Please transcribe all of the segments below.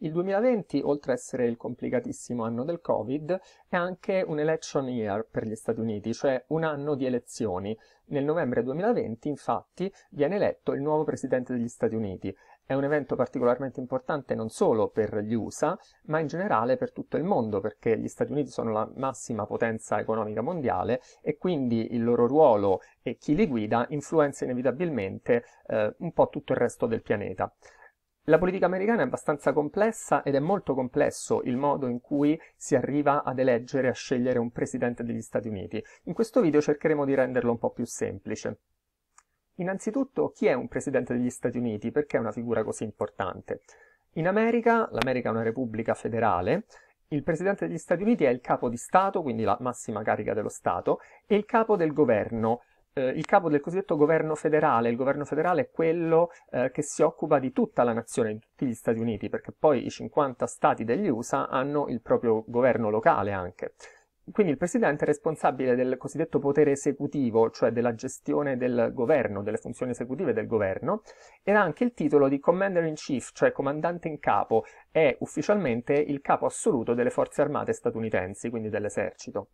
Il 2020, oltre ad essere il complicatissimo anno del Covid, è anche un election year per gli Stati Uniti, cioè un anno di elezioni. Nel novembre 2020, infatti, viene eletto il nuovo presidente degli Stati Uniti. È un evento particolarmente importante non solo per gli USA, ma in generale per tutto il mondo, perché gli Stati Uniti sono la massima potenza economica mondiale e quindi il loro ruolo e chi li guida influenza inevitabilmente eh, un po' tutto il resto del pianeta. La politica americana è abbastanza complessa ed è molto complesso il modo in cui si arriva ad eleggere e a scegliere un presidente degli Stati Uniti. In questo video cercheremo di renderlo un po' più semplice. Innanzitutto, chi è un presidente degli Stati Uniti? Perché è una figura così importante? In America, l'America è una repubblica federale, il presidente degli Stati Uniti è il capo di Stato, quindi la massima carica dello Stato, e il capo del governo, eh, il capo del cosiddetto governo federale. Il governo federale è quello eh, che si occupa di tutta la nazione, di tutti gli Stati Uniti, perché poi i 50 stati degli USA hanno il proprio governo locale anche. Quindi il presidente è responsabile del cosiddetto potere esecutivo, cioè della gestione del governo, delle funzioni esecutive del governo, ed ha anche il titolo di Commander in Chief, cioè comandante in capo, è ufficialmente il capo assoluto delle forze armate statunitensi, quindi dell'esercito.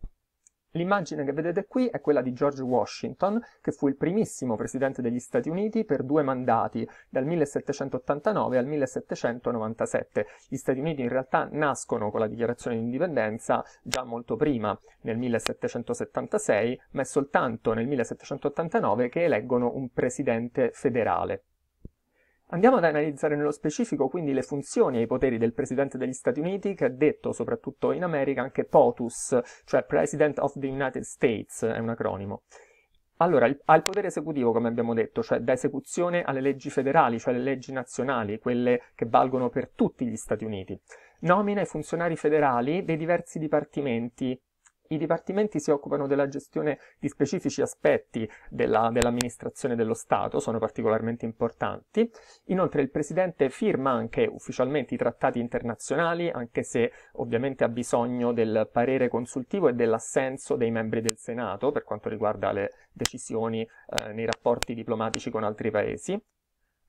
L'immagine che vedete qui è quella di George Washington, che fu il primissimo presidente degli Stati Uniti per due mandati, dal 1789 al 1797. Gli Stati Uniti in realtà nascono con la dichiarazione di indipendenza già molto prima, nel 1776, ma è soltanto nel 1789 che eleggono un presidente federale. Andiamo ad analizzare nello specifico quindi le funzioni e i poteri del Presidente degli Stati Uniti, che è detto soprattutto in America anche POTUS, cioè President of the United States, è un acronimo. Allora, ha il potere esecutivo, come abbiamo detto, cioè da esecuzione alle leggi federali, cioè le leggi nazionali, quelle che valgono per tutti gli Stati Uniti. Nomina i funzionari federali dei diversi dipartimenti i dipartimenti si occupano della gestione di specifici aspetti della, dell'amministrazione dello Stato, sono particolarmente importanti. Inoltre il Presidente firma anche ufficialmente i trattati internazionali, anche se ovviamente ha bisogno del parere consultivo e dell'assenso dei membri del Senato per quanto riguarda le decisioni eh, nei rapporti diplomatici con altri paesi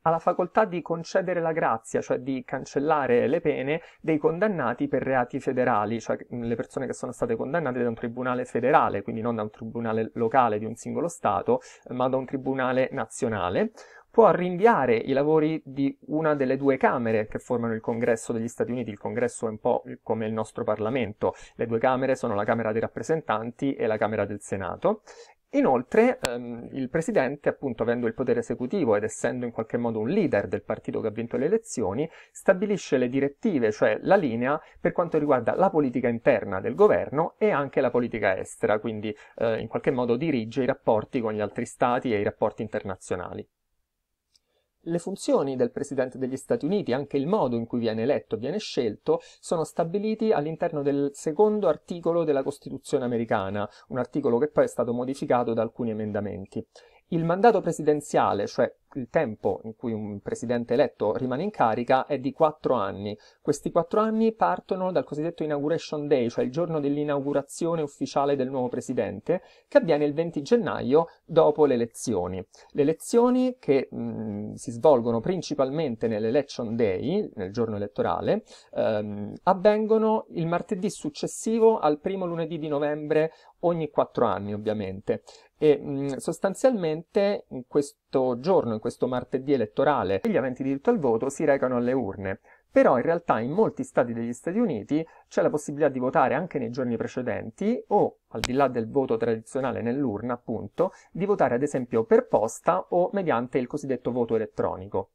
ha la facoltà di concedere la grazia, cioè di cancellare le pene dei condannati per reati federali, cioè le persone che sono state condannate da un tribunale federale, quindi non da un tribunale locale di un singolo Stato, ma da un tribunale nazionale può rinviare i lavori di una delle due camere che formano il Congresso degli Stati Uniti. Il Congresso è un po' come il nostro Parlamento. Le due camere sono la Camera dei rappresentanti e la Camera del Senato Inoltre ehm, il presidente, appunto avendo il potere esecutivo ed essendo in qualche modo un leader del partito che ha vinto le elezioni, stabilisce le direttive, cioè la linea per quanto riguarda la politica interna del governo e anche la politica estera, quindi eh, in qualche modo dirige i rapporti con gli altri stati e i rapporti internazionali le funzioni del Presidente degli Stati Uniti, anche il modo in cui viene eletto, e viene scelto, sono stabiliti all'interno del secondo articolo della Costituzione americana, un articolo che poi è stato modificato da alcuni emendamenti. Il mandato presidenziale, cioè il tempo in cui un presidente eletto rimane in carica è di quattro anni. Questi quattro anni partono dal cosiddetto Inauguration Day, cioè il giorno dell'inaugurazione ufficiale del nuovo presidente, che avviene il 20 gennaio dopo le elezioni. Le elezioni che mh, si svolgono principalmente nell'Election Day, nel giorno elettorale, ehm, avvengono il martedì successivo al primo lunedì di novembre ogni quattro anni ovviamente e mh, mm, sostanzialmente in questo giorno, in questo martedì elettorale, gli aventi diritto al voto si recano alle urne. Però in realtà in molti stati degli Stati Uniti c'è la possibilità di votare anche nei giorni precedenti o, al di là del voto tradizionale nell'urna appunto, di votare ad esempio per posta o mediante il cosiddetto voto elettronico.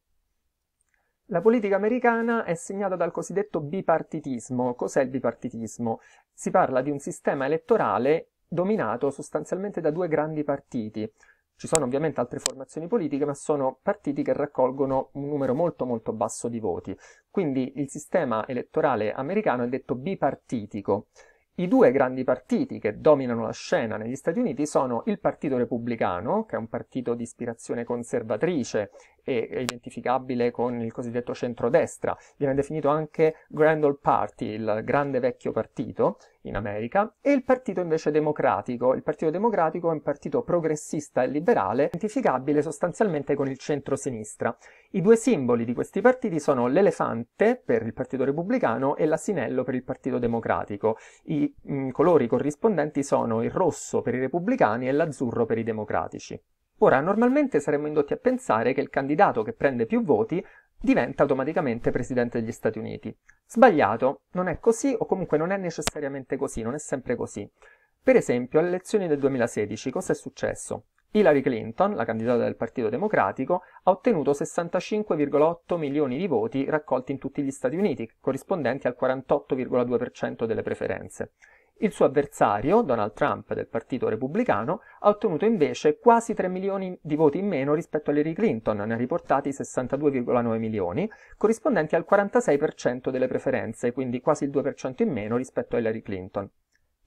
La politica americana è segnata dal cosiddetto bipartitismo. Cos'è il bipartitismo? Si parla di un sistema elettorale dominato sostanzialmente da due grandi partiti. Ci sono ovviamente altre formazioni politiche, ma sono partiti che raccolgono un numero molto molto basso di voti. Quindi il sistema elettorale americano è detto bipartitico. I due grandi partiti che dominano la scena negli Stati Uniti sono il Partito Repubblicano, che è un partito di ispirazione conservatrice è identificabile con il cosiddetto centrodestra. Viene definito anche Grand Old Party, il grande vecchio partito in America, e il partito invece democratico. Il partito democratico è un partito progressista e liberale, identificabile sostanzialmente con il centro-sinistra. I due simboli di questi partiti sono l'elefante per il partito repubblicano e l'asinello per il partito democratico. I mh, colori corrispondenti sono il rosso per i repubblicani e l'azzurro per i democratici. Ora, normalmente saremmo indotti a pensare che il candidato che prende più voti diventa automaticamente presidente degli Stati Uniti. Sbagliato, non è così o comunque non è necessariamente così, non è sempre così. Per esempio, alle elezioni del 2016 cosa è successo? Hillary Clinton, la candidata del Partito Democratico, ha ottenuto 65,8 milioni di voti raccolti in tutti gli Stati Uniti, corrispondenti al 48,2% delle preferenze. Il suo avversario, Donald Trump del Partito Repubblicano, ha ottenuto invece quasi 3 milioni di voti in meno rispetto a Hillary Clinton, ne ha riportati 62,9 milioni, corrispondenti al 46% delle preferenze, quindi quasi il 2% in meno rispetto a Hillary Clinton.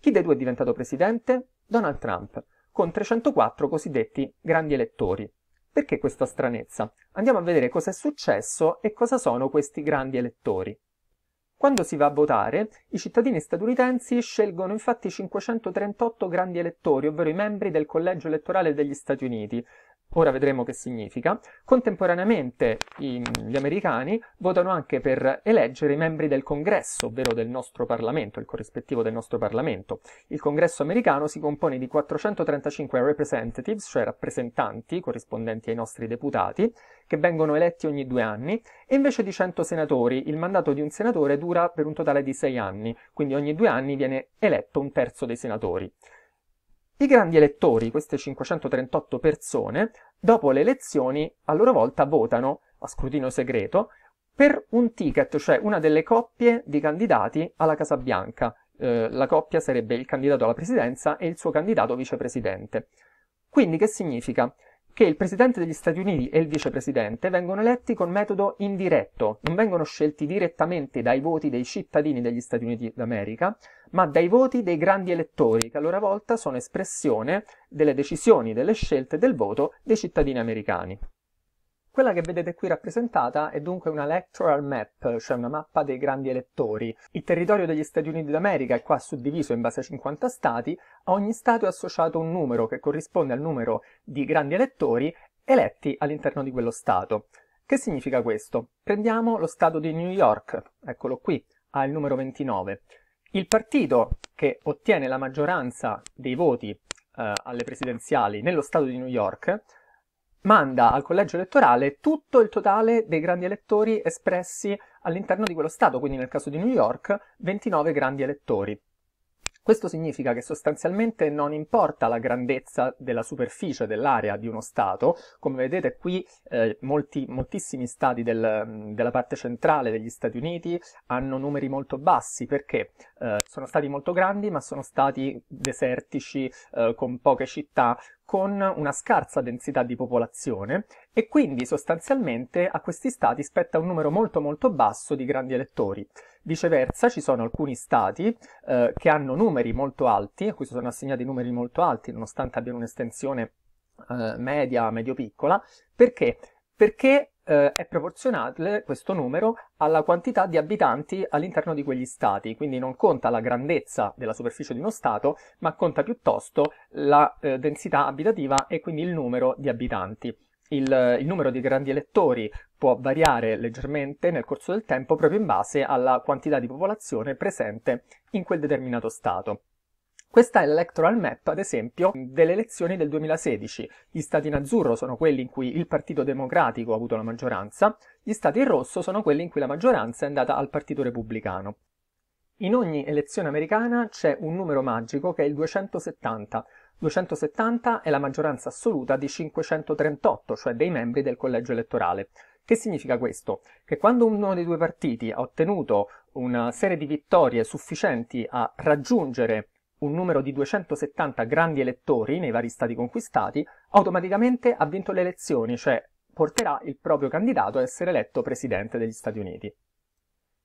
Chi dei due è diventato presidente? Donald Trump, con 304 cosiddetti grandi elettori. Perché questa stranezza? Andiamo a vedere cosa è successo e cosa sono questi grandi elettori. Quando si va a votare, i cittadini statunitensi scelgono infatti 538 grandi elettori, ovvero i membri del collegio elettorale degli Stati Uniti, ora vedremo che significa, contemporaneamente i, gli americani votano anche per eleggere i membri del congresso, ovvero del nostro Parlamento, il corrispettivo del nostro Parlamento. Il congresso americano si compone di 435 representatives, cioè rappresentanti corrispondenti ai nostri deputati, che vengono eletti ogni due anni, e invece di 100 senatori. Il mandato di un senatore dura per un totale di sei anni, quindi ogni due anni viene eletto un terzo dei senatori. I grandi elettori, queste 538 persone, dopo le elezioni a loro volta votano, a scrutinio segreto, per un ticket, cioè una delle coppie di candidati alla Casa Bianca. Eh, la coppia sarebbe il candidato alla presidenza e il suo candidato vicepresidente. Quindi che significa? Che il presidente degli Stati Uniti e il vicepresidente vengono eletti con metodo indiretto, non vengono scelti direttamente dai voti dei cittadini degli Stati Uniti d'America, ma dai voti dei grandi elettori, che a loro volta sono espressione delle decisioni, delle scelte, del voto dei cittadini americani. Quella che vedete qui rappresentata è dunque una electoral map, cioè una mappa dei grandi elettori. Il territorio degli Stati Uniti d'America è qua suddiviso in base a 50 stati, a ogni stato è associato un numero che corrisponde al numero di grandi elettori eletti all'interno di quello stato. Che significa questo? Prendiamo lo stato di New York, eccolo qui, ha il numero 29. Il partito che ottiene la maggioranza dei voti eh, alle presidenziali nello Stato di New York manda al collegio elettorale tutto il totale dei grandi elettori espressi all'interno di quello Stato, quindi nel caso di New York 29 grandi elettori. Questo significa che sostanzialmente non importa la grandezza della superficie dell'area di uno Stato, come vedete qui eh, molti, moltissimi Stati del, della parte centrale degli Stati Uniti hanno numeri molto bassi perché eh, sono Stati molto grandi ma sono Stati desertici eh, con poche città, con una scarsa densità di popolazione e quindi sostanzialmente a questi stati spetta un numero molto molto basso di grandi elettori. Viceversa ci sono alcuni stati eh, che hanno numeri molto alti, a cui sono assegnati numeri molto alti nonostante abbiano un'estensione eh, media, medio-piccola, perché? Perché eh, è proporzionale questo numero alla quantità di abitanti all'interno di quegli stati, quindi non conta la grandezza della superficie di uno stato, ma conta piuttosto la eh, densità abitativa e quindi il numero di abitanti. Il, il, numero di grandi elettori può variare leggermente nel corso del tempo proprio in base alla quantità di popolazione presente in quel determinato stato. Questa è l'electoral map, ad esempio, delle elezioni del 2016. Gli stati in azzurro sono quelli in cui il Partito Democratico ha avuto la maggioranza, gli stati in rosso sono quelli in cui la maggioranza è andata al Partito Repubblicano. In ogni elezione americana c'è un numero magico che è il 270. 270 è la maggioranza assoluta di 538, cioè dei membri del collegio elettorale. Che significa questo? Che quando uno dei due partiti ha ottenuto una serie di vittorie sufficienti a raggiungere un numero di 270 grandi elettori nei vari stati conquistati, automaticamente ha vinto le elezioni, cioè porterà il proprio candidato a essere eletto presidente degli Stati Uniti.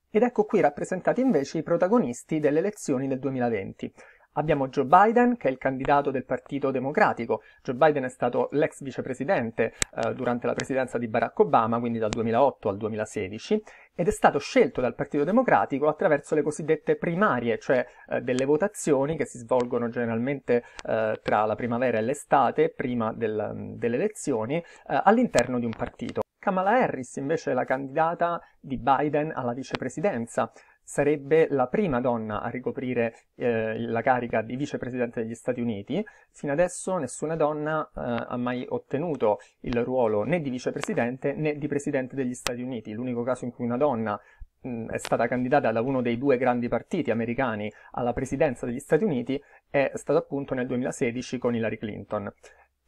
Ed ecco qui rappresentati invece i protagonisti delle elezioni del 2020, Abbiamo Joe Biden, che è il candidato del Partito Democratico. Joe Biden è stato l'ex vicepresidente eh, durante la presidenza di Barack Obama, quindi dal 2008 al 2016, ed è stato scelto dal Partito Democratico attraverso le cosiddette primarie, cioè eh, delle votazioni che si svolgono generalmente eh, tra la primavera e l'estate, prima del, delle elezioni, eh, all'interno di un partito. Kamala Harris invece è la candidata di Biden alla vicepresidenza sarebbe la prima donna a ricoprire eh, la carica di vicepresidente degli Stati Uniti. Fino adesso nessuna donna eh, ha mai ottenuto il ruolo né di vicepresidente né di presidente degli Stati Uniti. L'unico caso in cui una donna mh, è stata candidata da uno dei due grandi partiti americani alla presidenza degli Stati Uniti è stato appunto nel 2016 con Hillary Clinton.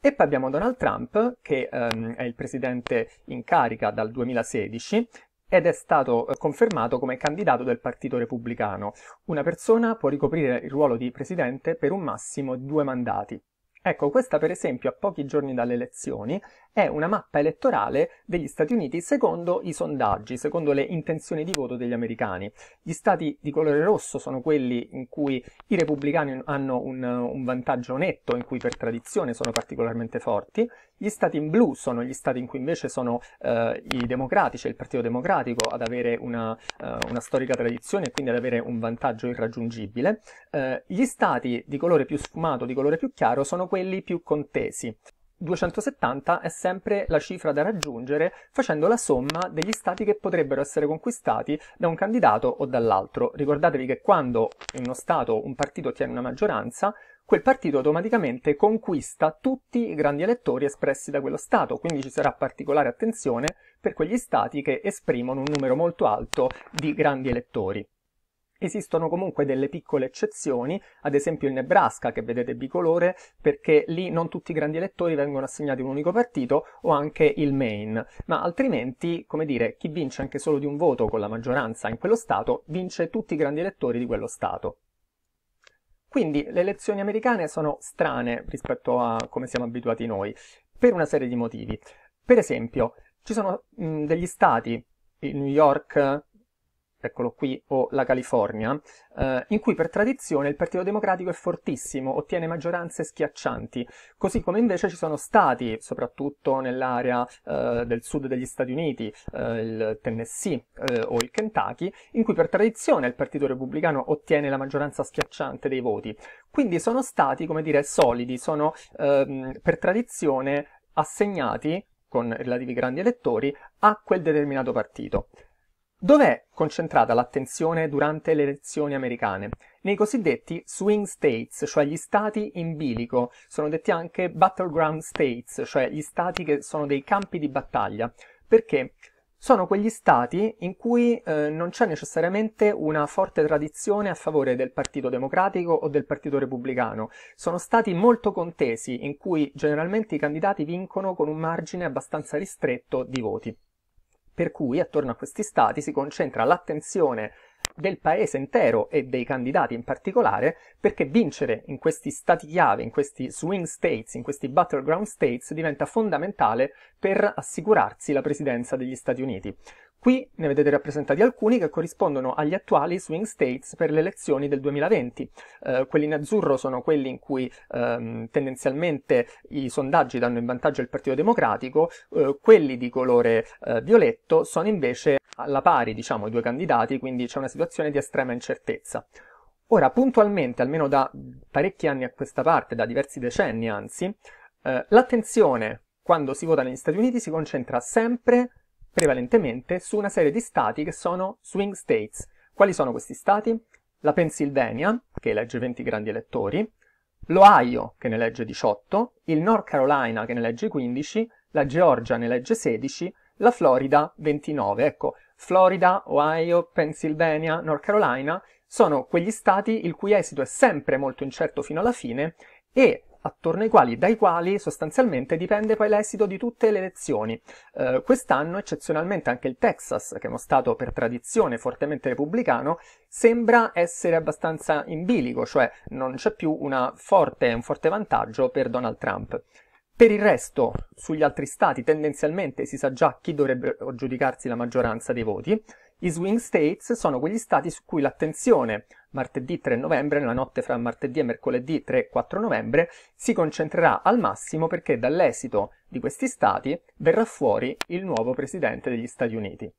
E poi abbiamo Donald Trump, che ehm, è il presidente in carica dal 2016, ed è stato eh, confermato come candidato del Partito Repubblicano. Una persona può ricoprire il ruolo di presidente per un massimo di due mandati. Ecco, questa per esempio a pochi giorni dalle elezioni è una mappa elettorale degli Stati Uniti secondo i sondaggi, secondo le intenzioni di voto degli americani. Gli stati di colore rosso sono quelli in cui i repubblicani hanno un, un vantaggio netto, in cui per tradizione sono particolarmente forti, gli stati in blu sono gli stati in cui invece sono eh, i democratici il Partito Democratico ad avere una, eh, una, storica tradizione e quindi ad avere un vantaggio irraggiungibile. Eh, gli stati di colore più sfumato, di colore più chiaro, sono quelli più contesi. 270 è sempre la cifra da raggiungere facendo la somma degli stati che potrebbero essere conquistati da un candidato o dall'altro. Ricordatevi che quando in uno stato un partito ottiene una maggioranza, quel partito automaticamente conquista tutti i grandi elettori espressi da quello Stato, quindi ci sarà particolare attenzione per quegli Stati che esprimono un numero molto alto di grandi elettori. Esistono comunque delle piccole eccezioni, ad esempio il Nebraska che vedete bicolore, perché lì non tutti i grandi elettori vengono assegnati a un unico partito, o anche il Maine, ma altrimenti, come dire, chi vince anche solo di un voto con la maggioranza in quello Stato, vince tutti i grandi elettori di quello Stato. Quindi le elezioni americane sono strane rispetto a come siamo abituati noi, per una serie di motivi. Per esempio, ci sono mh, degli stati, il New York, eccolo qui, o la California, eh, in cui per tradizione il Partito Democratico è fortissimo, ottiene maggioranze schiaccianti, così come invece ci sono stati, soprattutto nell'area eh, del sud degli Stati Uniti, eh, il Tennessee eh, o il Kentucky, in cui per tradizione il Partito Repubblicano ottiene la maggioranza schiacciante dei voti. Quindi sono stati, come dire, solidi, sono ehm, per tradizione assegnati con relativi grandi elettori a quel determinato partito. Dov'è concentrata l'attenzione durante le elezioni americane? Nei cosiddetti swing states, cioè gli stati in bilico, sono detti anche battleground states, cioè gli stati che sono dei campi di battaglia. Perché? Sono quegli stati in cui eh, non c'è necessariamente una forte tradizione a favore del Partito Democratico o del Partito Repubblicano. Sono stati molto contesi, in cui generalmente i candidati vincono con un margine abbastanza ristretto di voti per cui attorno a questi stati si concentra l'attenzione del paese intero e dei candidati in particolare, perché vincere in questi stati chiave, in questi swing states, in questi battleground states, diventa fondamentale per assicurarsi la presidenza degli Stati Uniti. Qui ne vedete rappresentati alcuni che corrispondono agli attuali swing states per le elezioni del 2020. Eh, quelli in azzurro sono quelli in cui ehm, tendenzialmente i sondaggi danno in vantaggio il Partito Democratico, eh, quelli di colore eh, violetto sono invece alla pari diciamo, i due candidati, quindi c'è una situazione di estrema incertezza. Ora, puntualmente, almeno da parecchi anni a questa parte, da diversi decenni anzi, eh, l'attenzione quando si vota negli Stati Uniti si concentra sempre, prevalentemente, su una serie di stati che sono swing states. Quali sono questi stati? La Pennsylvania, che elegge 20 grandi elettori, l'Ohio, che ne elegge 18, il North Carolina, che ne elegge 15, la Georgia ne elegge 16, la Florida 29. Ecco, Florida, Ohio, Pennsylvania, North Carolina sono quegli stati il cui esito è sempre molto incerto fino alla fine e attorno ai quali, dai quali sostanzialmente dipende poi l'esito di tutte le elezioni. Eh, quest'anno eccezionalmente anche il Texas, che è uno stato per tradizione fortemente repubblicano, sembra essere abbastanza in bilico, cioè non c'è più una forte, un forte vantaggio per Donald Trump. Per il resto, sugli altri stati tendenzialmente si sa già chi dovrebbe aggiudicarsi la maggioranza dei voti. I swing states sono quegli stati su cui l'attenzione martedì 3 novembre, nella notte fra martedì e mercoledì 3 e 4 novembre, si concentrerà al massimo perché dall'esito di questi stati verrà fuori il nuovo presidente degli Stati Uniti.